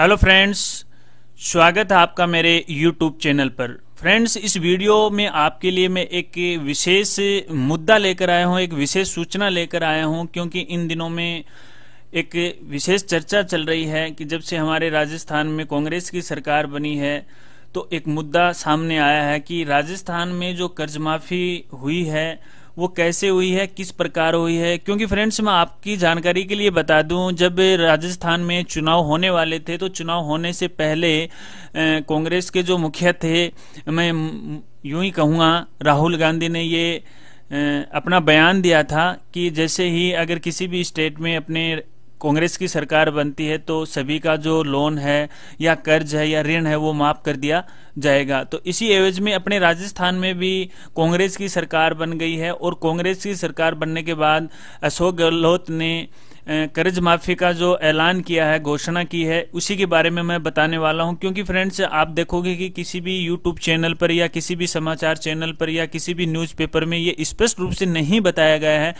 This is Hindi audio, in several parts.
हेलो फ्रेंड्स स्वागत है आपका मेरे यूट्यूब चैनल पर फ्रेंड्स इस वीडियो में आपके लिए मैं एक विशेष मुद्दा लेकर आया हूं एक विशेष सूचना लेकर आया हूं क्योंकि इन दिनों में एक विशेष चर्चा चल रही है कि जब से हमारे राजस्थान में कांग्रेस की सरकार बनी है तो एक मुद्दा सामने आया है कि राजस्थान में जो कर्ज माफी हुई है वो कैसे हुई है किस प्रकार हुई है क्योंकि फ्रेंड्स मैं आपकी जानकारी के लिए बता दूं जब राजस्थान में चुनाव होने वाले थे तो चुनाव होने से पहले कांग्रेस के जो मुखिया थे मैं यूं ही कहूँगा राहुल गांधी ने ये अपना बयान दिया था कि जैसे ही अगर किसी भी स्टेट में अपने कांग्रेस की सरकार बनती है तो सभी का जो लोन है या कर्ज है या ऋण है वो माफ कर दिया जाएगा तो इसी एवज में अपने राजस्थान में भी कांग्रेस की सरकार बन गई है और कांग्रेस की सरकार बनने के बाद अशोक गहलोत ने कर्ज माफ़ी का जो ऐलान किया है घोषणा की है उसी के बारे में मैं बताने वाला हूं क्योंकि फ्रेंड्स आप देखोगे कि किसी भी यूट्यूब चैनल पर या किसी भी समाचार चैनल पर या किसी भी न्यूज़पेपर में ये स्पष्ट रूप से नहीं बताया गया है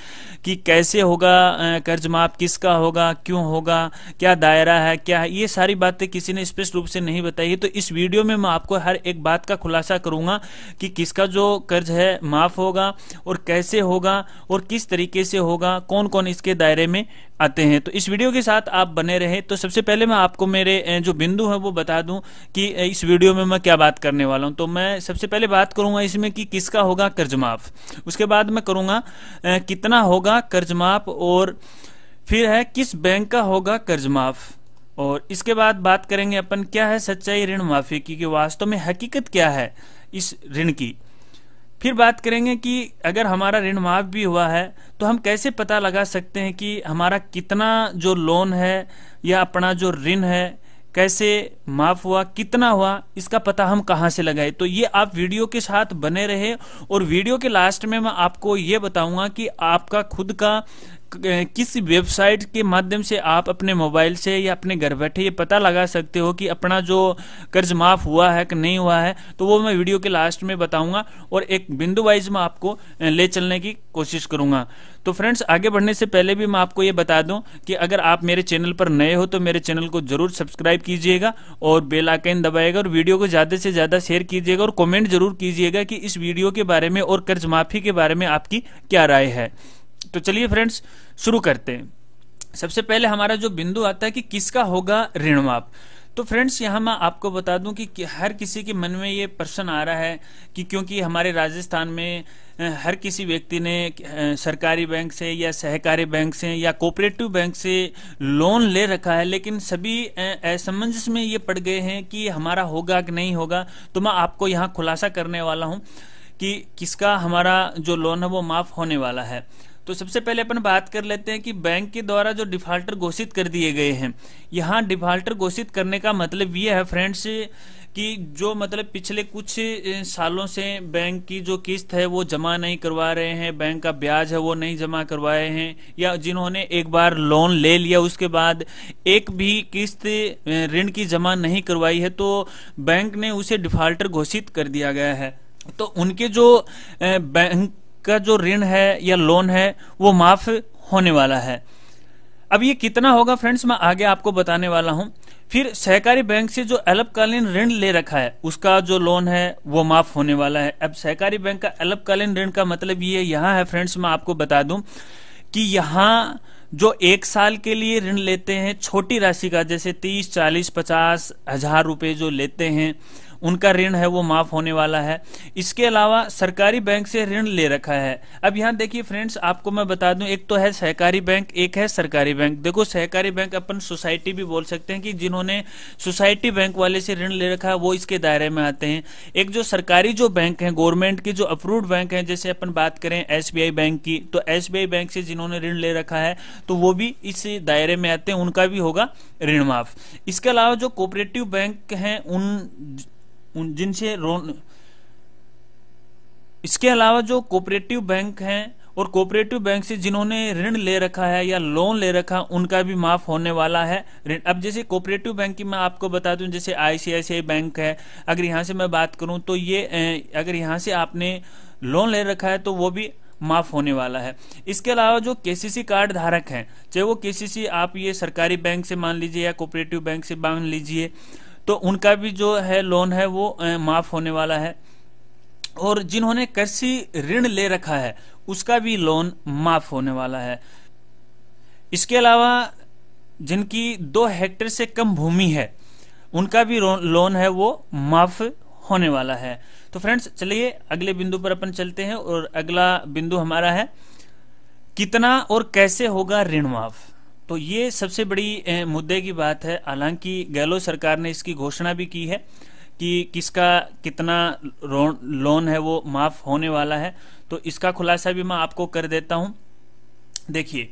कि कैसे होगा कर्ज माफ़ किसका होगा क्यों होगा क्या दायरा है क्या है ये सारी बातें किसी ने स्पष्ट रूप से नहीं बताई है तो इस वीडियो में मैं आपको हर एक बात का खुलासा करूंगा कि किसका जो कर्ज है माफ़ होगा और कैसे होगा और किस तरीके से होगा कौन कौन इसके दायरे में आते हैं तो इस वीडियो के साथ आप बने रहे तो सबसे पहले मैं आपको मेरे जो बिंदु है वो बता दूं कि इस वीडियो में मैं क्या बात करने वाला हूं तो मैं सबसे पहले बात करूंगा इसमें कि किसका होगा कर्ज माफ उसके बाद मैं करूंगा कितना होगा कर्ज माफ और फिर है किस बैंक का होगा कर्ज माफ और इसके बाद बात करेंगे अपन क्या है सच्चाई ऋण माफी की वास्तव में हकीकत क्या है इस ऋण की फिर बात करेंगे कि अगर हमारा ऋण माफ भी हुआ है तो हम कैसे पता लगा सकते हैं कि हमारा कितना जो लोन है या अपना जो ऋण है कैसे माफ हुआ कितना हुआ इसका पता हम कहां से लगाए तो ये आप वीडियो के साथ बने रहे और वीडियो के लास्ट में मैं आपको ये बताऊंगा कि आपका खुद का किस वेबसाइट के माध्यम से आप अपने मोबाइल से या अपने घर बैठे ये पता लगा सकते हो कि अपना जो कर्ज माफ हुआ है कि नहीं हुआ है तो वो मैं वीडियो के लास्ट में बताऊंगा और एक बिंदु वाइज में आपको ले चलने की कोशिश करूंगा तो फ्रेंड्स आगे बढ़ने से पहले भी मैं आपको ये बता दूं कि अगर आप मेरे चैनल पर नए हो तो मेरे चैनल को जरूर सब्सक्राइब कीजिएगा और बेल आइकन दबाएगा और वीडियो को ज्यादा से ज्यादा शेयर कीजिएगा और कमेंट जरूर कीजिएगा कि इस वीडियो के बारे में और कर्ज माफी के बारे में आपकी क्या राय है तो चलिए फ्रेंड्स शुरू करते हैं सबसे पहले हमारा जो बिंदु आता है कि किसका होगा ऋण माप तो फ्रेंड्स यहां मैं आपको बता दूं कि हर किसी के मन में ये प्रश्न आ रहा है कि क्योंकि हमारे राजस्थान में हर किसी व्यक्ति ने सरकारी बैंक से या सहकारी बैंक से या कोऑपरेटिव बैंक से लोन ले रखा है लेकिन सभी असमंजस में ये पड़ गए हैं कि हमारा होगा कि नहीं होगा तो मैं आपको यहाँ खुलासा करने वाला हूँ कि किसका हमारा जो लोन है वो माफ़ होने वाला है तो सबसे पहले अपन बात कर लेते हैं कि बैंक के द्वारा जो डिफाल्टर घोषित कर दिए गए हैं यहाँ डिफाल्टर घोषित करने का मतलब ये है फ्रेंड्स कि जो मतलब पिछले कुछ सालों से बैंक की जो किस्त है वो जमा नहीं करवा रहे हैं बैंक का ब्याज है वो नहीं जमा करवाए हैं या जिन्होंने एक बार लोन ले लिया उसके बाद एक भी किस्त ऋण की जमा नहीं करवाई है तो बैंक ने उसे डिफाल्टर घोषित कर दिया गया है तो उनके जो बैंक का जो ऋण है या लोन है वो माफ होने वाला है अब ये कितना होगा फ्रेंड्स मैं आगे आपको बताने वाला हूं फिर सहकारी बैंक से जो अल्पकालीन ऋण ले रखा है उसका जो लोन है वो माफ होने वाला है अब सहकारी बैंक का अल्पकालीन ऋण का मतलब ये यहां है फ्रेंड्स मैं आपको बता दूं कि यहां जो एक साल के लिए ऋण लेते हैं छोटी राशि का जैसे तीस चालीस पचास हजार रुपए जो लेते हैं उनका ऋण है वो माफ होने वाला है इसके अलावा सरकारी बैंक से ऋण ले रखा है अब यहाँ देखिए फ्रेंड्स आपको मैं बता दूं एक तो है सहकारी बैंक एक है सरकारी बैंक देखो सहकारी बैंक अपन सोसाइटी भी बोल सकते हैं कि जिन्होंने सोसाइटी बैंक वाले से ऋण ले रखा है वो इसके दायरे में आते हैं एक जो सरकारी जो बैंक है गवर्नमेंट के जो अप्रूव्ड बैंक है जैसे अपन बात करें एस बैंक की तो एस बैंक से जिन्होंने ऋण ले रखा है तो वो भी इस दायरे में आते हैं उनका भी होगा ऋण माफ इसके अलावा जो कोऑपरेटिव बैंक हैं उन उन जिनसे लोन इसके अलावा जो कोऑपरेटिव बैंक हैं और कोऑपरेटिव बैंक से जिन्होंने ऋण ले रखा है या लोन ले रखा उनका भी माफ होने वाला है ऋण अब जैसे कोऑपरेटिव बैंक की मैं आपको बता दूं जैसे आईसीआईसीआई बैंक है अगर यहां से मैं बात करूं तो ये अगर यहां से आपने लोन ले रखा है तो वो भी माफ होने वाला है इसके अलावा जो केसीसी कार्ड धारक हैं चाहे वो केसीसी आप ये सरकारी बैंक से मान लीजिए या कोऑपरेटिव बैंक से मान लीजिए तो उनका भी जो है लोन है वो माफ होने वाला है और जिन्होंने कृषि ऋण ले रखा है उसका भी लोन माफ होने वाला है इसके अलावा जिनकी दो हेक्टेयर से कम भूमि है उनका भी लोन है वो माफ होने वाला है तो फ्रेंड्स चलिए अगले बिंदु पर अपन चलते हैं और अगला बिंदु हमारा है कितना और कैसे होगा ऋण माफ तो ये सबसे बड़ी मुद्दे की बात है हालांकि गहलोत सरकार ने इसकी घोषणा भी की है कि किसका कितना लोन है वो माफ होने वाला है तो इसका खुलासा भी मैं आपको कर देता हूं देखिए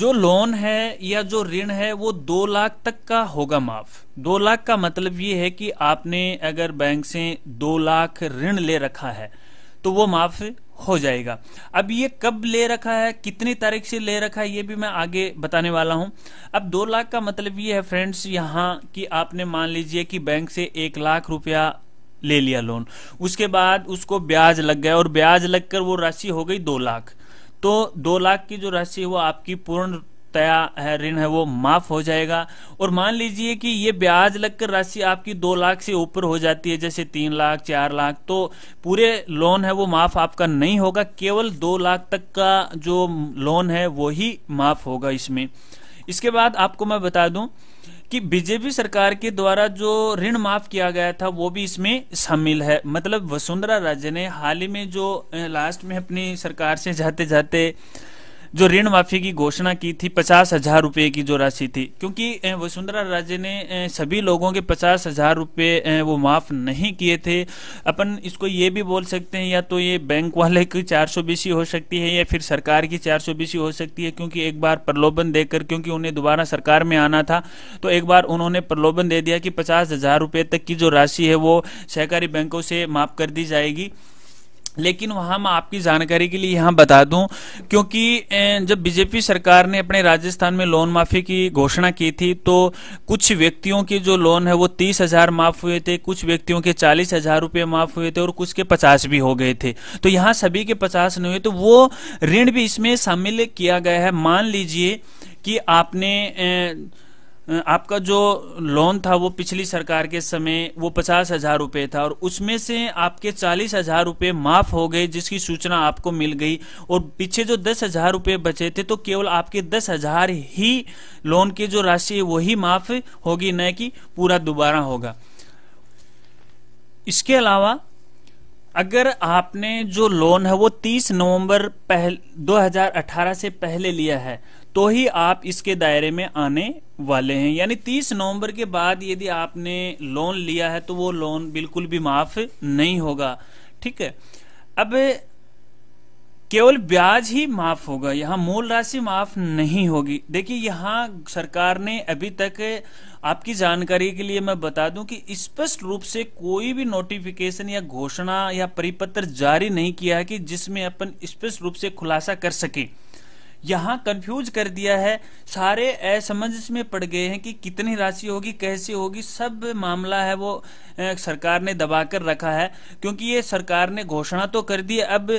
जो लोन है या जो ऋण है वो दो लाख तक का होगा माफ दो लाख का मतलब ये है कि आपने अगर बैंक से दो लाख ऋण ले रखा है तो वो माफ हो जाएगा अब ये कब ले रखा है कितनी तारीख से ले रखा है ये भी मैं आगे बताने वाला हूं अब दो लाख का मतलब ये है फ्रेंड्स यहाँ कि आपने मान लीजिए कि बैंक से एक लाख रुपया ले लिया लोन उसके बाद उसको ब्याज लग गया और ब्याज लगकर वो राशि हो गई दो लाख तो दो लाख की जो राशि है वो आपकी पूर्ण है ऋण है वो माफ हो जाएगा और मान लीजिए कि ये ब्याज लगकर राशि आपकी दो लाख से ऊपर हो जाती है जैसे तीन लाख चार लाख तो पूरे लोन है वो माफ आपका नहीं होगा केवल दो लाख तक का जो लोन है वो ही माफ होगा इसमें इसके बाद आपको मैं बता दूं कि बीजेपी सरकार के द्वारा जो ऋण माफ किया गया था वो भी इसमें शामिल है मतलब वसुंधरा राजे ने हाल ही में जो लास्ट में अपनी सरकार से जाते जाते जो ऋण माफी की घोषणा की थी पचास हजार रुपये की जो राशि थी क्योंकि वसुंधरा राजे ने सभी लोगों के पचास हजार रुपये वो माफ नहीं किए थे अपन इसको ये भी बोल सकते हैं या तो ये बैंक वाले की चार सौ बीसी हो सकती है या फिर सरकार की चार सौ बीसी हो सकती है क्योंकि एक बार प्रलोभन देकर क्योंकि उन्हें दोबारा सरकार में आना था तो एक बार उन्होंने प्रलोभन दे दिया कि पचास हजार रुपए तक की जो राशि है वो सहकारी बैंकों से माफ कर दी जाएगी लेकिन वहां मैं आपकी जानकारी के लिए यहां बता दूं क्योंकि जब बीजेपी सरकार ने अपने राजस्थान में लोन माफी की घोषणा की थी तो कुछ व्यक्तियों के जो लोन है वो तीस हजार माफ हुए थे कुछ व्यक्तियों के चालीस हजार रुपये माफ हुए थे और कुछ के पचास भी हो गए थे तो यहाँ सभी के पचास नहीं हुए तो वो ऋण भी इसमें शामिल किया गया है मान लीजिए कि आपने ए, आपका जो लोन था वो पिछली सरकार के समय वो पचास हजार रुपये था और उसमें से आपके चालीस हजार रुपये माफ हो गए जिसकी सूचना आपको मिल गई और पीछे जो दस हजार रुपये बचे थे तो केवल आपके दस हजार ही लोन की जो राशि है वही माफ होगी न कि पूरा दोबारा होगा इसके अलावा अगर आपने जो लोन है वो 30 नवंबर पहले 2018 से पहले लिया है तो ही आप इसके दायरे में आने वाले हैं यानी 30 नवंबर के बाद यदि आपने लोन लिया है तो वो लोन बिल्कुल भी माफ नहीं होगा ठीक है अब केवल ब्याज ही माफ होगा यहाँ मूल राशि माफ नहीं होगी देखिए यहाँ सरकार ने अभी तक आपकी जानकारी के लिए मैं बता दूं कि स्पष्ट रूप से कोई भी नोटिफिकेशन या घोषणा या परिपत्र जारी नहीं किया है कि जिसमें अपन स्पष्ट रूप से खुलासा कर सके यहाँ कंफ्यूज कर दिया है सारे असमंजस में पड़ गए हैं कि कितनी राशि होगी कैसे होगी सब मामला है वो सरकार ने दबाकर रखा है क्योंकि ये सरकार ने घोषणा तो कर दी अब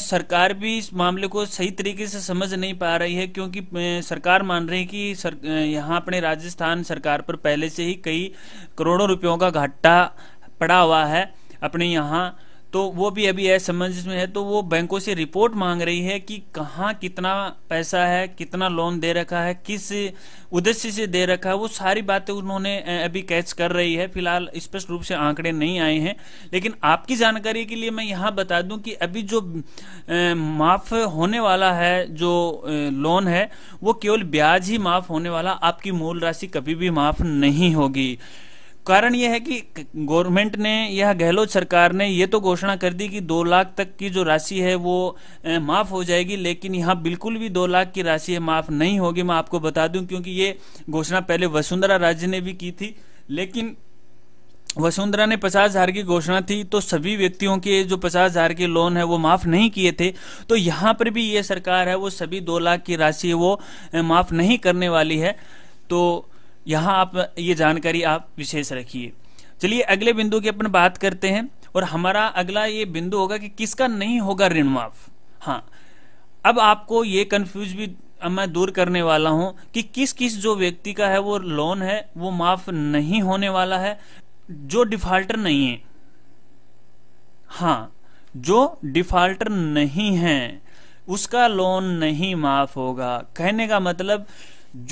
सरकार भी इस मामले को सही तरीके से समझ नहीं पा रही है क्योंकि सरकार मान रही है कि सर, यहाँ अपने राजस्थान सरकार पर पहले से ही कई करोड़ों रुपयों का घाटा पड़ा हुआ है अपने यहाँ तो वो भी अभी है समझ में है तो वो बैंकों से रिपोर्ट मांग रही है कि कहाँ कितना पैसा है कितना लोन दे रखा है किस उद्देश्य से दे रखा है वो सारी बातें उन्होंने अभी कैच कर रही है फिलहाल स्पष्ट रूप से आंकड़े नहीं आए हैं लेकिन आपकी जानकारी के लिए मैं यहाँ बता दूं कि अभी जो माफ होने वाला है जो लोन है वो केवल ब्याज ही माफ होने वाला आपकी मूल राशि कभी भी माफ नहीं होगी कारण यह है कि गवर्नमेंट ने यह गहलोत सरकार ने यह तो घोषणा कर दी कि दो लाख तक की जो राशि है वो माफ हो जाएगी लेकिन यहाँ बिल्कुल भी दो लाख की राशि माफ नहीं होगी मैं आपको बता दूं क्योंकि ये घोषणा पहले वसुंधरा राज्य ने भी की थी लेकिन वसुंधरा ने पचास हजार की घोषणा थी तो सभी व्यक्तियों के जो पचास हजार के लोन है वो माफ नहीं किए थे तो यहां पर भी ये सरकार है वो सभी दो लाख की राशि वो माफ नहीं करने वाली है तो यहाँ आप ये जानकारी आप विशेष रखिए चलिए अगले बिंदु की अपन बात करते हैं और हमारा अगला ये बिंदु होगा कि किसका नहीं होगा ऋण माफ हाँ अब आपको ये कंफ्यूज भी मैं दूर करने वाला हूं कि किस किस जो व्यक्ति का है वो लोन है वो माफ नहीं होने वाला है जो डिफाल्टर नहीं है हाँ जो डिफाल्टर नहीं है उसका लोन नहीं माफ होगा कहने का मतलब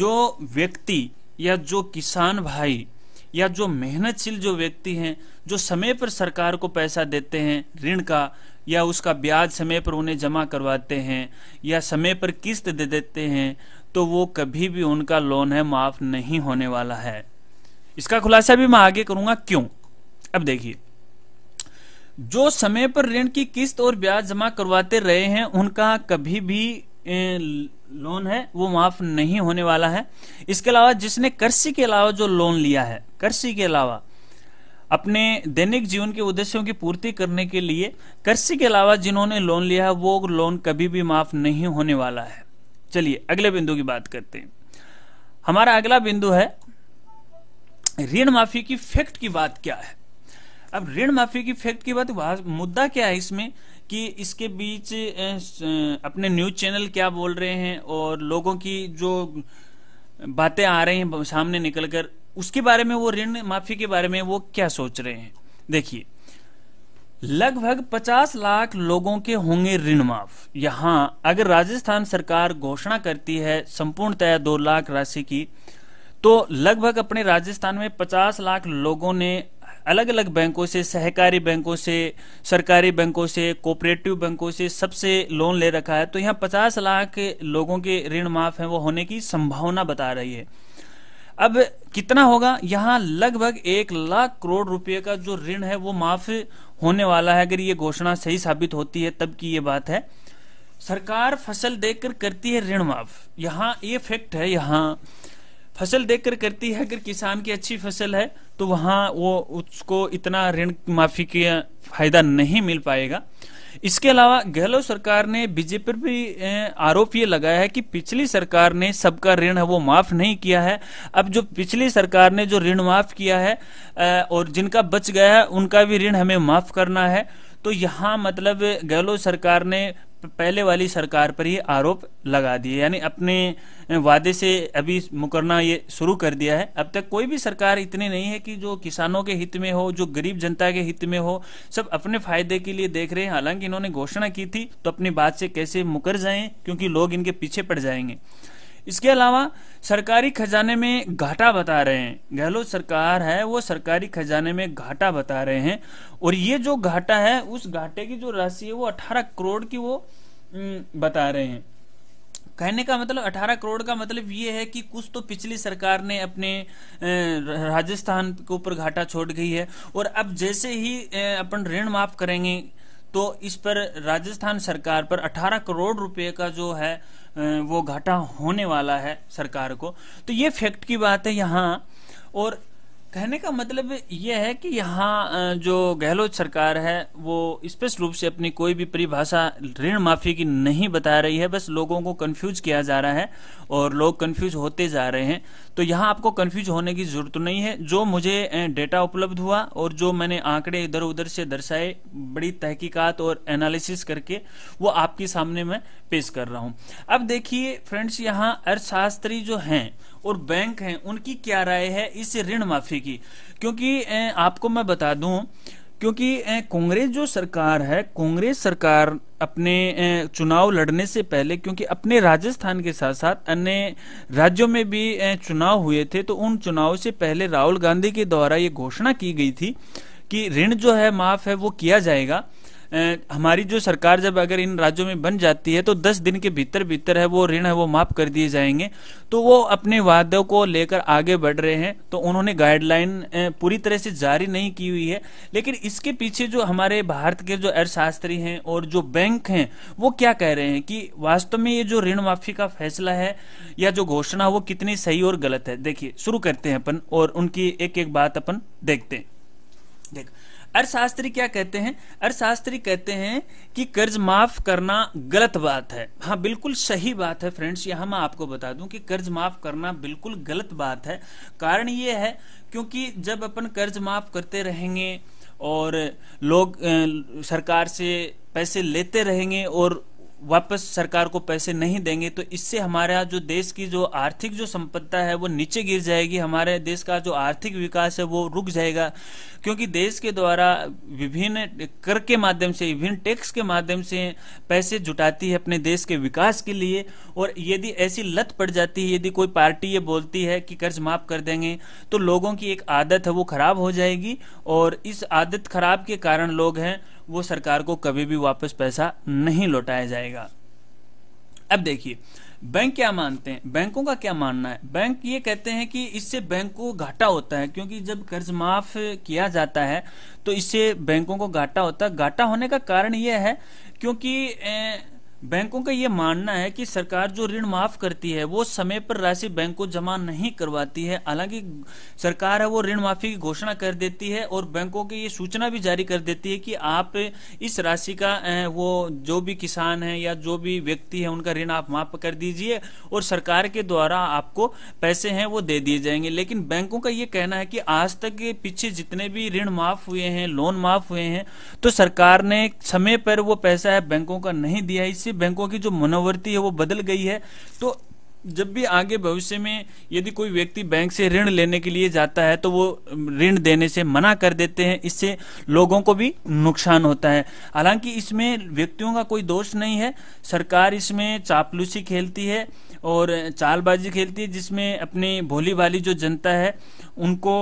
जो व्यक्ति या जो किसान भाई या जो मेहनतशील जो व्यक्ति हैं जो समय पर सरकार को पैसा देते हैं ऋण का या उसका ब्याज समय पर उन्हें जमा करवाते हैं या समय पर किस्त दे देते हैं तो वो कभी भी उनका लोन है माफ नहीं होने वाला है इसका खुलासा भी मैं आगे करूंगा क्यों अब देखिए जो समय पर ऋण की किस्त और ब्याज जमा करवाते रहे हैं उनका कभी भी लोन है वो माफ नहीं होने वाला है इसके अलावा जिसने कर्सी के अलावा जो लोन लिया है कर्सी के अलावा अपने दैनिक जीवन के उद्देश्यों की पूर्ति करने के लिए कर्सी के अलावा जिन्होंने लोन लिया है वो लोन कभी भी माफ नहीं होने वाला है चलिए अगले बिंदु की बात करते हैं हमारा अगला बिंदु है ऋण माफी की फैक्ट की बात क्या है अब ऋण माफी की फैक्ट की बात मुद्दा क्या है इसमें कि इसके बीच अपने न्यूज चैनल क्या बोल रहे हैं और लोगों की जो बातें आ रही हैं सामने निकलकर उसके बारे में वो ऋण माफी के बारे में वो क्या सोच रहे हैं देखिए लगभग 50 लाख लोगों के होंगे ऋण माफ यहां अगर राजस्थान सरकार घोषणा करती है संपूर्णतया दो लाख राशि की तो लगभग अपने राजस्थान में 50 लाख लोगों ने अलग अलग बैंकों से सहकारी बैंकों से सरकारी बैंकों से कोऑपरेटिव बैंकों से सबसे लोन ले रखा है तो यहाँ पचास लाख लोगों के ऋण माफ है वो होने की संभावना बता रही है अब कितना होगा यहाँ लगभग एक लाख करोड़ रुपए का जो ऋण है वो माफ होने वाला है अगर ये घोषणा सही साबित होती है तब की ये बात है सरकार फसल देकर करती है ऋण माफ यहाँ ये फैक्ट है यहाँ फसल देखकर करती है अगर किसान की अच्छी फसल है तो वहाँ वो उसको इतना ऋण माफी के फायदा नहीं मिल पाएगा इसके अलावा गहलोत सरकार ने बीजेपी पर भी आरोप ये लगाया है कि पिछली सरकार ने सबका ऋण है वो माफ नहीं किया है अब जो पिछली सरकार ने जो ऋण माफ किया है और जिनका बच गया है उनका भी ऋण हमें माफ करना है तो यहाँ मतलब गहलोत सरकार ने पहले वाली सरकार पर ही आरोप लगा दिए यानी अपने वादे से अभी मुकरना ये शुरू कर दिया है अब तक कोई भी सरकार इतनी नहीं है कि जो किसानों के हित में हो जो गरीब जनता के हित में हो सब अपने फायदे के लिए देख रहे हैं हालांकि इन्होंने घोषणा की थी तो अपनी बात से कैसे मुकर जाएं क्योंकि लोग इनके पीछे पड़ जाएंगे इसके अलावा सरकारी खजाने में घाटा बता रहे हैं गहलोत सरकार है वो सरकारी खजाने में घाटा बता रहे हैं और ये जो घाटा है उस घाटे की जो राशि है वो अठारह करोड़ की वो बता रहे हैं कहने का मतलब 18 करोड़ का मतलब ये है कि कुछ तो पिछली सरकार ने अपने राजस्थान के ऊपर घाटा छोड़ गई है और अब जैसे ही अपन ऋण माफ करेंगे तो इस पर राजस्थान सरकार पर 18 करोड़ रुपए का जो है वो घाटा होने वाला है सरकार को तो ये फैक्ट की बात है यहाँ और कहने का मतलब यह है कि यहाँ जो गहलोत सरकार है वो स्पष्ट रूप से अपनी कोई भी परिभाषा ऋण माफी की नहीं बता रही है बस लोगों को कंफ्यूज किया जा रहा है और लोग कंफ्यूज होते जा रहे हैं तो यहाँ आपको कंफ्यूज होने की जरूरत नहीं है जो मुझे डेटा उपलब्ध हुआ और जो मैंने आंकड़े इधर उधर से दर्शाए बड़ी तहकीकत और एनालिसिस करके वो आपके सामने मैं पेश कर रहा हूँ अब देखिए फ्रेंड्स यहाँ अर्थशास्त्री जो हैं और बैंक हैं उनकी क्या राय है इस ऋण माफी की क्योंकि आपको मैं बता दूं क्योंकि कांग्रेस जो सरकार है कांग्रेस सरकार अपने चुनाव लड़ने से पहले क्योंकि अपने राजस्थान के साथ साथ अन्य राज्यों में भी चुनाव हुए थे तो उन चुनाव से पहले राहुल गांधी के द्वारा ये घोषणा की गई थी कि ऋण जो है माफ है वो किया जाएगा हमारी जो सरकार जब अगर इन राज्यों में बन जाती है तो दस दिन के भीतर भीतर है वो ऋण है वो माफ कर दिए जाएंगे तो वो अपने वादों को लेकर आगे बढ़ रहे हैं तो उन्होंने गाइडलाइन पूरी तरह से जारी नहीं की हुई है लेकिन इसके पीछे जो हमारे भारत के जो अर्थशास्त्री हैं और जो बैंक हैं वो क्या कह रहे हैं कि वास्तव में ये जो ऋण माफी का फैसला है या जो घोषणा वो कितनी सही और गलत है देखिए शुरू करते हैं अपन और उनकी एक एक बात अपन देखते हैं देख अर्थशास्त्री क्या कहते हैं अर्थशास्त्री कहते हैं कि कर्ज माफ करना गलत बात है हाँ बिल्कुल सही बात है फ्रेंड्स यहां मैं आपको बता दूं कि कर्ज माफ करना बिल्कुल गलत बात है कारण यह है क्योंकि जब अपन कर्ज माफ करते रहेंगे और लोग सरकार से पैसे लेते रहेंगे और वापस सरकार को पैसे नहीं देंगे तो इससे हमारा जो देश की जो आर्थिक जो संपदा है वो नीचे गिर जाएगी हमारे देश का जो आर्थिक विकास है वो रुक जाएगा क्योंकि देश के द्वारा विभिन्न कर के माध्यम से विभिन्न टैक्स के माध्यम से पैसे जुटाती है अपने देश के विकास के लिए और यदि ऐसी लत पड़ जाती है यदि कोई पार्टी ये बोलती है कि कर्ज माफ कर देंगे तो लोगों की एक आदत है वो खराब हो जाएगी और इस आदत खराब के कारण लोग हैं वो सरकार को कभी भी वापस पैसा नहीं लौटाया जाएगा अब देखिए बैंक क्या मानते हैं बैंकों का क्या मानना है बैंक ये कहते हैं कि इससे बैंक को घाटा होता है क्योंकि जब कर्ज माफ किया जाता है तो इससे बैंकों को घाटा होता है घाटा होने का कारण यह है क्योंकि बैंकों का ये मानना है कि सरकार जो ऋण माफ करती है वो समय पर राशि बैंक को जमा नहीं करवाती है हालांकि सरकार है वो ऋण माफी की घोषणा कर देती है और बैंकों की ये सूचना भी जारी कर देती है कि आप इस राशि का वो जो भी किसान है या जो भी व्यक्ति है उनका ऋण आप माफ कर दीजिए और सरकार के द्वारा आपको पैसे हैं वो दे दिए जाएंगे लेकिन बैंकों का ये कहना है कि आज तक के पीछे जितने भी ऋण माफ हुए हैं लोन माफ हुए हैं तो सरकार ने समय पर वो पैसा है बैंकों का नहीं दिया इसे विदेशी बैंकों की जो मनोवृत्ति है वो बदल गई है तो जब भी आगे भविष्य में यदि कोई व्यक्ति बैंक से ऋण लेने के लिए जाता है तो वो ऋण देने से मना कर देते हैं इससे लोगों को भी नुकसान होता है हालांकि इसमें व्यक्तियों का कोई दोष नहीं है सरकार इसमें चापलूसी खेलती है और चालबाजी खेलती है जिसमें अपनी भोली वाली जो जनता है उनको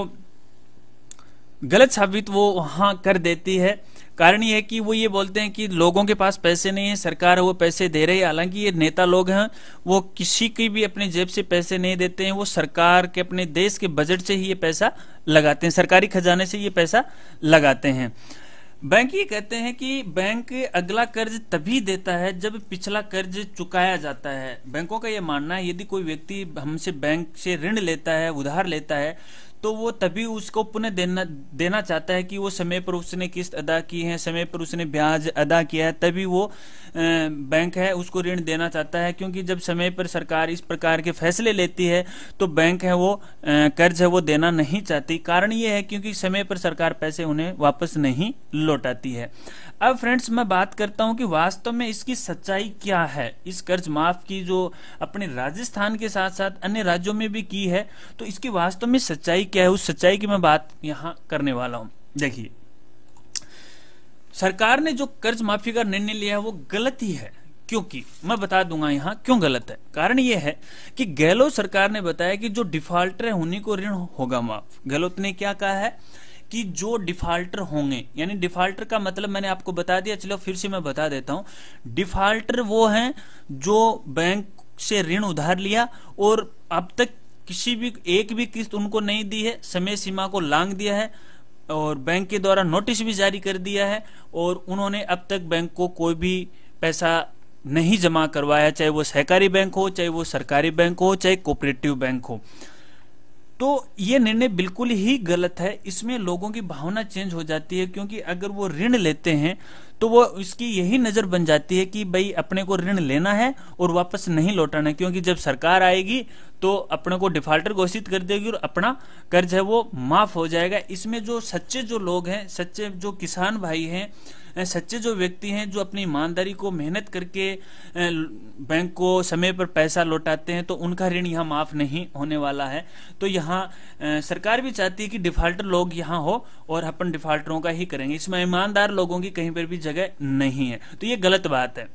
गलत साबित वो वहां कर देती है कारण ये है कि वो ये बोलते हैं कि लोगों के पास पैसे नहीं है सरकार वो पैसे दे रही है हालांकि ये नेता लोग हैं वो किसी की भी अपने जेब से पैसे नहीं देते हैं वो सरकार के अपने देश के बजट से ही ये पैसा लगाते हैं सरकारी खजाने से ये पैसा लगाते हैं बैंक ये कहते हैं कि बैंक अगला कर्ज तभी देता है जब पिछला कर्ज चुकाया जाता है बैंकों का ये मानना है यदि कोई व्यक्ति हमसे बैंक से ऋण लेता है उधार लेता है तो वो तभी उसको पुनः देना देना चाहता है कि वो समय पर उसने किस्त अदा की है समय पर उसने ब्याज अदा किया है तभी वो बैंक है उसको ऋण देना चाहता है क्योंकि जब समय पर सरकार इस प्रकार के फैसले लेती है तो बैंक है वो कर्ज है वो देना नहीं चाहती कारण ये है क्योंकि समय पर सरकार पैसे उन्हें वापस नहीं लौटाती है अब फ्रेंड्स मैं बात करता हूं कि वास्तव में इसकी सच्चाई क्या है इस कर्ज माफ की जो अपने राजस्थान के साथ साथ अन्य राज्यों में भी की है तो इसकी वास्तव में सच्चाई सच्चाई क्या है उस सच्चाई की मैं बात यहां करने वाला हूं देखिए सरकार ने जो कर्ज माफी का निर्णय लिया है वो गलत ही है क्योंकि मैं बता दूंगा यहां क्यों गलत है कारण ये है कि गहलोत सरकार ने बताया कि जो डिफॉल्टर है उन्हीं को ऋण होगा माफ गहलोत ने क्या कहा है कि जो डिफाल्टर होंगे यानी डिफाल्टर का मतलब मैंने आपको बता दिया चलो फिर से मैं बता देता हूं डिफाल्टर वो हैं जो बैंक से ऋण उधार लिया और अब तक किसी भी एक भी किस्त उनको नहीं दी है समय सीमा को लांग दिया है और बैंक के द्वारा नोटिस भी जारी कर दिया है और उन्होंने अब तक बैंक को कोई भी पैसा नहीं जमा करवाया चाहे वो सहकारी बैंक हो चाहे वो सरकारी बैंक हो चाहे कोऑपरेटिव बैंक हो तो ये निर्णय बिल्कुल ही गलत है इसमें लोगों की भावना चेंज हो जाती है क्योंकि अगर वो ऋण लेते हैं तो वो इसकी यही नजर बन जाती है कि भाई अपने को ऋण लेना है और वापस नहीं लौटाना क्योंकि जब सरकार आएगी तो अपने को डिफाल्टर घोषित कर देगी और अपना कर्ज है वो माफ हो जाएगा इसमें जो सच्चे जो लोग हैं सच्चे जो किसान भाई हैं सच्चे जो व्यक्ति हैं जो अपनी ईमानदारी को मेहनत करके बैंक को समय पर पैसा लौटाते हैं तो उनका ऋण यहाँ माफ नहीं होने वाला है तो यहाँ सरकार भी चाहती है कि डिफाल्टर लोग यहाँ हो और अपन डिफाल्टरों का ही करेंगे इसमें ईमानदार लोगों की कहीं पर भी जगह नहीं है तो ये गलत बात है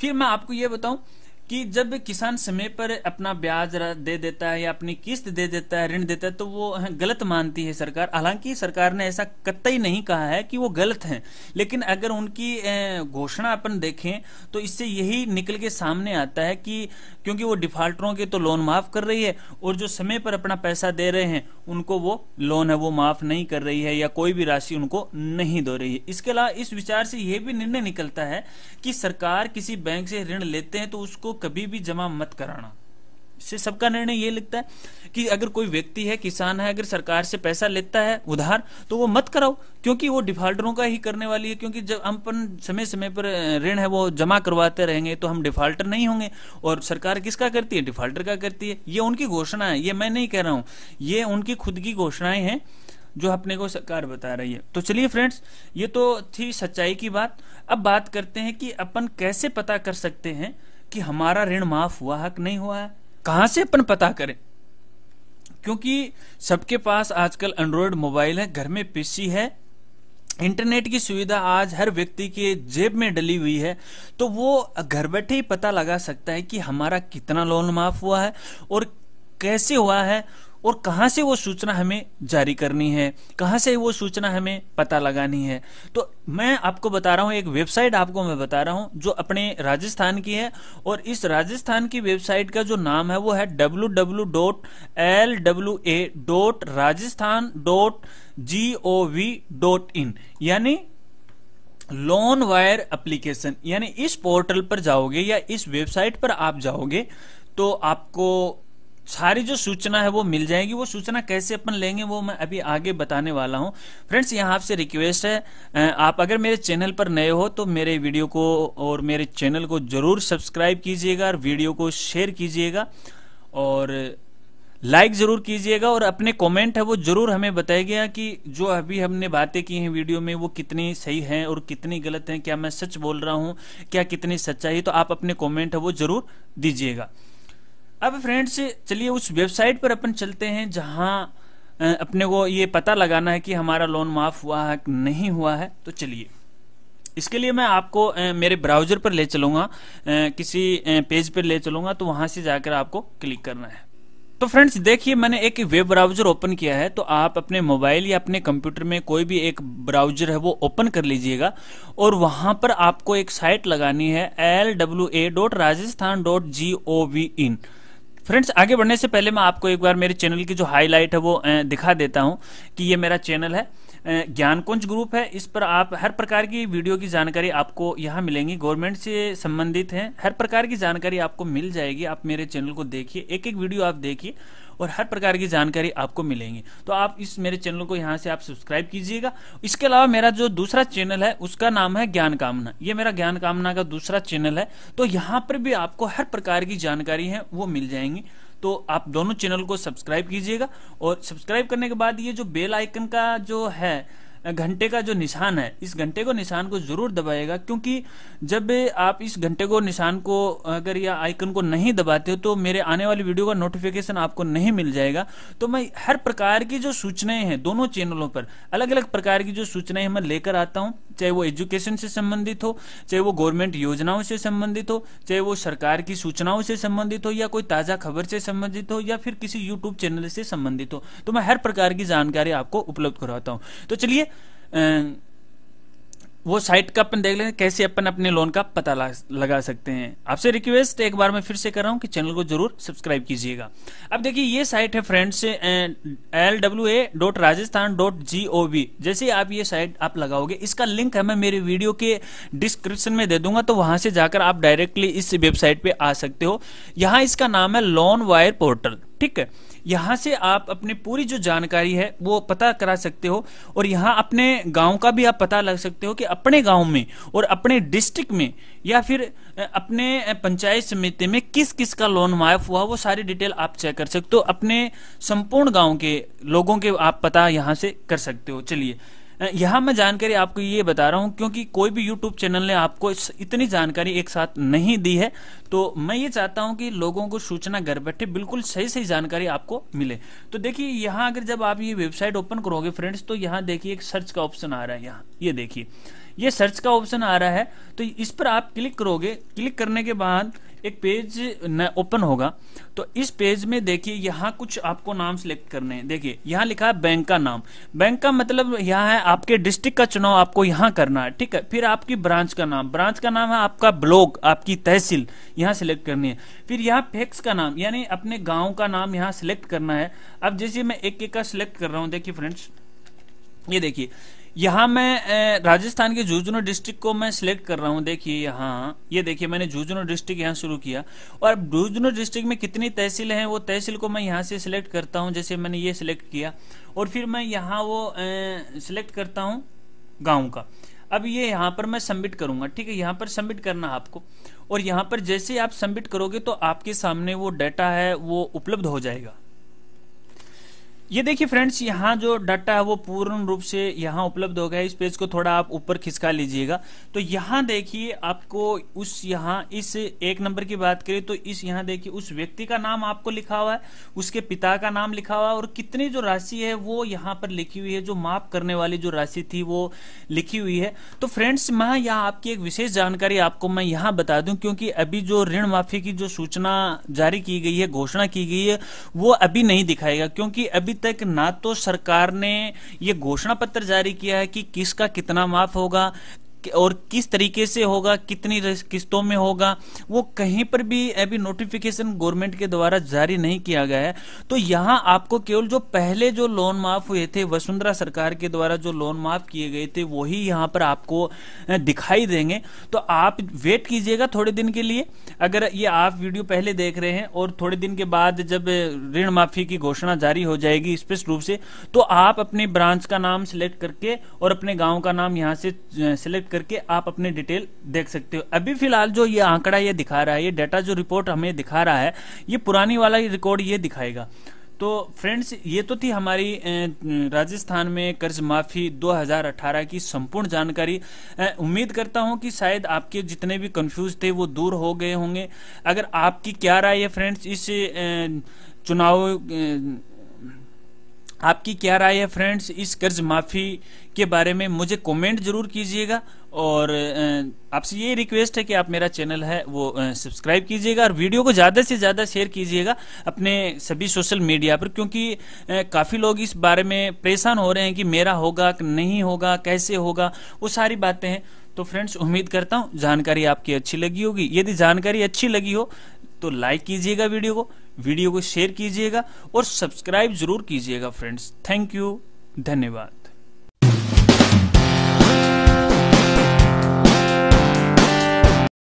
फिर मैं आपको ये बताऊं कि जब किसान समय पर अपना ब्याज दे देता है या अपनी किस्त दे देता है ऋण देता है तो वो हाँ, गलत मानती है सरकार हालांकि सरकार ने ऐसा कतई नहीं कहा है कि वो गलत हैं लेकिन अगर उनकी घोषणा अपन देखें तो इससे यही निकल के सामने आता है कि क्योंकि वो डिफाल्टरों के तो लोन माफ कर रही है और जो समय पर अपना पैसा दे रहे हैं उनको वो लोन है वो माफ नहीं कर रही है या कोई भी राशि उनको नहीं दे रही है इसके अलावा इस विचार से यह भी निर्णय निकलता है कि सरकार किसी बैंक से ऋण लेते हैं तो उसको कभी भी जमा मत कराना इससे सबका निर्णय ये लिखता है कि अगर कोई व्यक्ति है किसान है अगर सरकार से पैसा लेता है उधार तो वो मत कराओ क्योंकि वो डिफाल्टरों का ही करने वाली है क्योंकि जब हम अपन समय समय पर ऋण है वो जमा करवाते रहेंगे तो हम डिफाल्टर नहीं होंगे और सरकार किसका करती है डिफाल्टर का करती है ये उनकी घोषणा है ये मैं नहीं कह रहा हूं ये उनकी खुद की घोषणाएं हैं जो अपने को सरकार बता रही है तो चलिए फ्रेंड्स ये तो थी सच्चाई की बात अब बात करते हैं कि अपन कैसे पता कर सकते हैं कि हमारा ऋण माफ हुआ है कि नहीं हुआ है कहां से अपन पता करें क्योंकि सबके पास आजकल एंड्रॉयड मोबाइल है घर में पीसी है इंटरनेट की सुविधा आज हर व्यक्ति के जेब में डली हुई है तो वो घर बैठे ही पता लगा सकता है कि हमारा कितना लोन माफ हुआ है और कैसे हुआ है और कहां से वो सूचना हमें जारी करनी है कहां से वो सूचना हमें पता लगानी है तो मैं आपको बता रहा हूं एक वेबसाइट आपको मैं बता रहा हूं जो अपने राजस्थान की है और इस राजस्थान की वेबसाइट का जो नाम है वो है W W dot L W A dot Rajasthan dot G O V dot in यानी लोन वायर एप्लीकेशन यानी इस पोर्टल पर जाओगे या इस वेबसाइट पर आप जाओगे तो आपको सारी जो सूचना है वो मिल जाएगी वो सूचना कैसे अपन लेंगे वो मैं अभी आगे बताने वाला हूँ फ्रेंड्स यहाँ आपसे रिक्वेस्ट है आप अगर मेरे चैनल पर नए हो तो मेरे वीडियो को और मेरे चैनल को जरूर सब्सक्राइब कीजिएगा और वीडियो को शेयर कीजिएगा और लाइक जरूर कीजिएगा और अपने कमेंट है वो जरूर हमें बताएगा कि जो अभी हमने बातें की हैं वीडियो में वो कितनी सही हैं और कितनी गलत हैं क्या मैं सच बोल रहा हूँ क्या कितनी सच्चाई तो आप अपने कमेंट है वो जरूर दीजिएगा अब फ्रेंड्स चलिए उस वेबसाइट पर अपन चलते हैं जहां अपने को ये पता लगाना है कि हमारा लोन माफ हुआ है नहीं हुआ है तो चलिए इसके लिए मैं आपको मेरे ब्राउजर पर ले चलूंगा किसी पेज पर ले चलूंगा तो वहां से जाकर आपको क्लिक करना है तो फ्रेंड्स देखिए मैंने एक वेब ब्राउजर ओपन किया है तो आप अपने मोबाइल या अपने कंप्यूटर में कोई भी एक ब्राउजर है वो ओपन कर लीजिएगा और वहां पर आपको एक साइट लगानी है L W A dot Rajasthan dot G O V in friends आगे बढ़ने से पहले मैं आपको एक बार मेरे चैनल की जो हाईलाइट है वो दिखा देता हूँ कि ये मेरा चैनल है ज्ञान कुंज ग्रुप है इस पर आप हर प्रकार की वीडियो की जानकारी आपको यहाँ मिलेंगी गवर्नमेंट से संबंधित है हर प्रकार की जानकारी आपको मिल जाएगी आप मेरे चैनल को देखिए एक एक वीडियो आप देखिए और हर प्रकार की जानकारी आपको मिलेंगी तो आप इस मेरे चैनल को यहाँ से आप सब्सक्राइब कीजिएगा इसके अलावा मेरा जो दूसरा चैनल है उसका नाम है ज्ञान कामना ये मेरा ज्ञान कामना का दूसरा चैनल है तो यहाँ पर भी आपको हर प्रकार की जानकारी है वो मिल जाएंगी तो आप दोनों चैनल को सब्सक्राइब कीजिएगा और सब्सक्राइब करने के बाद ये जो बेल आइकन का जो है घंटे का जो निशान है इस घंटे को निशान को जरूर दबाएगा क्योंकि जब आप इस घंटे को निशान को अगर या आइकन को नहीं दबाते हो तो मेरे आने वाली वीडियो का नोटिफिकेशन आपको नहीं मिल जाएगा तो मैं हर प्रकार की जो सूचनाएं हैं दोनों चैनलों पर अलग अलग प्रकार की जो सूचनाएं मैं लेकर आता हूँ चाहे वो एजुकेशन से संबंधित हो चाहे वो गवर्नमेंट योजनाओं से संबंधित हो चाहे वो सरकार की सूचनाओं से संबंधित हो या कोई ताजा खबर से संबंधित हो या फिर किसी यूट्यूब चैनल से संबंधित हो तो मैं हर प्रकार की जानकारी आपको उपलब्ध करवाता हूँ तो चलिए वो साइट का अपन देख लेंगे कैसे अपन अपने लोन का पता लगा सकते हैं आपसे रिक्वेस्ट एक बार मैं फिर से कर रहा हूँ कि चैनल को जरूर सब्सक्राइब कीजिएगा अब देखिए ये साइट है friends L W A dot Rajasthan dot G O V जैसे आप ये साइट आप लगाओगे इसका लिंक है मैं मेरे वीडियो के डिस्क्रिप्शन में दे दूंगा तो वहां से जाकर आप डायरेक्टली इस वेबसाइट पर आ सकते हो यहाँ इसका नाम है लोन वायर पोर्टल ठीक है यहाँ से आप अपने पूरी जो जानकारी है वो पता करा सकते हो और यहाँ अपने गांव का भी आप पता लग सकते हो कि अपने गांव में और अपने डिस्ट्रिक्ट में या फिर अपने पंचायत समिति में किस किस का लोन माफ हुआ वो सारी डिटेल आप चेक कर सकते हो तो अपने संपूर्ण गाँव के लोगों के आप पता यहाँ से कर सकते हो चलिए यहां मैं जानकारी आपको ये बता रहा हूं क्योंकि कोई भी यूट्यूब चैनल ने आपको इतनी जानकारी एक साथ नहीं दी है तो मैं ये चाहता हूं कि लोगों को सूचना घर बैठे बिल्कुल सही सही जानकारी आपको मिले तो देखिए यहां अगर जब आप ये वेबसाइट ओपन करोगे फ्रेंड्स तो यहाँ देखिए एक सर्च का ऑप्शन आ रहा है यहाँ ये देखिए ये सर्च का ऑप्शन आ रहा है तो इस पर आप क्लिक करोगे क्लिक करने के बाद एक पेज ओपन होगा तो इस पेज में देखिए यहाँ कुछ आपको नाम सिलेक्ट करने हैं देखिए यहाँ लिखा है बैंक का नाम बैंक का मतलब यहाँ है आपके डिस्ट्रिक्ट का चुनाव आपको यहाँ करना है ठीक है फिर आपकी ब्रांच का नाम ब्रांच का नाम है आपका ब्लॉक आपकी तहसील यहाँ सिलेक्ट करनी है फिर यहाँ फेक्स का नाम यानी अपने गाँव का नाम यहाँ सिलेक्ट करना है अब जैसे मैं एक एक का सिलेक्ट कर रहा हूँ देखिए फ्रेंड्स ये देखिए यहाँ मैं राजस्थान के झुंझुनू डिस्ट्रिक्ट को मैं सिलेक्ट कर रहा हूँ देखिए यहाँ ये देखिए मैंने झुंझुनू डिस्ट्रिक्ट यहाँ शुरू किया और अब झुंझुनू डिस्ट्रिक्ट में कितनी तहसील हैं वो तहसील को मैं यहाँ से सिलेक्ट करता हूँ जैसे मैंने ये सिलेक्ट किया और फिर मैं यहाँ वो सिलेक्ट करता हूँ गाँव का अब ये यहाँ पर मैं सबमिट करूंगा ठीक है यहाँ पर सबमिट करना आपको और यहाँ पर जैसे आप सबमिट करोगे तो आपके सामने वो डाटा है वो उपलब्ध हो जाएगा ये देखिए फ्रेंड्स यहाँ जो डाटा है वो पूर्ण रूप से यहाँ उपलब्ध हो गया इस पेज को थोड़ा आप ऊपर खिसका लीजिएगा तो यहाँ देखिए आपको उस यहाँ इस एक नंबर की बात करें तो इस यहाँ देखिए उस व्यक्ति का नाम आपको लिखा हुआ है उसके पिता का नाम लिखा हुआ है और कितनी जो राशि है वो यहाँ पर लिखी हुई है जो माप करने वाली जो राशि थी वो लिखी हुई है तो फ्रेंड्स मैं यहाँ आपकी एक विशेष जानकारी आपको मैं यहाँ बता दू क्योंकि अभी जो ऋण माफी की जो सूचना जारी की गई है घोषणा की गई है वो अभी नहीं दिखाएगा क्योंकि अभी तक ना तो सरकार ने ये घोषणा पत्र जारी किया है कि किसका कितना माफ होगा और किस तरीके से होगा कितनी किस्तों में होगा वो कहीं पर भी अभी नोटिफिकेशन गवर्नमेंट के द्वारा जारी नहीं किया गया है तो यहाँ आपको केवल जो पहले जो लोन माफ हुए थे वसुंधरा सरकार के द्वारा जो लोन माफ किए गए थे वही यहाँ पर आपको दिखाई देंगे तो आप वेट कीजिएगा थोड़े दिन के लिए अगर ये आप वीडियो पहले देख रहे हैं और थोड़े दिन के बाद जब ऋण माफी की घोषणा जारी हो जाएगी स्पष्ट रूप से तो आप अपने ब्रांच का नाम सिलेक्ट करके और अपने गांव का नाम यहां से सिलेक्ट करके आप अपने डिटेल देख सकते हो अभी फिलहाल जो ये आंकड़ा ये दिखा रहा है ये डाटा जो रिपोर्ट हमें दिखा रहा है ये पुरानी वाला रिकॉर्ड ये दिखाएगा तो फ्रेंड्स ये तो थी हमारी राजस्थान में कर्ज माफी 2018 की संपूर्ण जानकारी उम्मीद करता हूं कि शायद आपके जितने भी कंफ्यूज थे वो दूर हो गए होंगे अगर आपकी क्या राय है फ्रेंड्स इस चुनाव आपकी क्या राय है फ्रेंड्स इस कर्ज माफ़ी के बारे में मुझे कमेंट जरूर कीजिएगा और आपसे ये रिक्वेस्ट है कि आप मेरा चैनल है वो सब्सक्राइब कीजिएगा और वीडियो को ज़्यादा से ज़्यादा शेयर कीजिएगा अपने सभी सोशल मीडिया पर क्योंकि काफ़ी लोग इस बारे में परेशान हो रहे हैं कि मेरा होगा कि नहीं होगा कैसे होगा वो सारी बातें हैं तो फ्रेंड्स उम्मीद करता हूँ जानकारी आपकी अच्छी लगी होगी यदि जानकारी अच्छी लगी हो तो लाइक कीजिएगा वीडियो को वीडियो को शेयर कीजिएगा और सब्सक्राइब जरूर कीजिएगा फ्रेंड्स थैंक यू धन्यवाद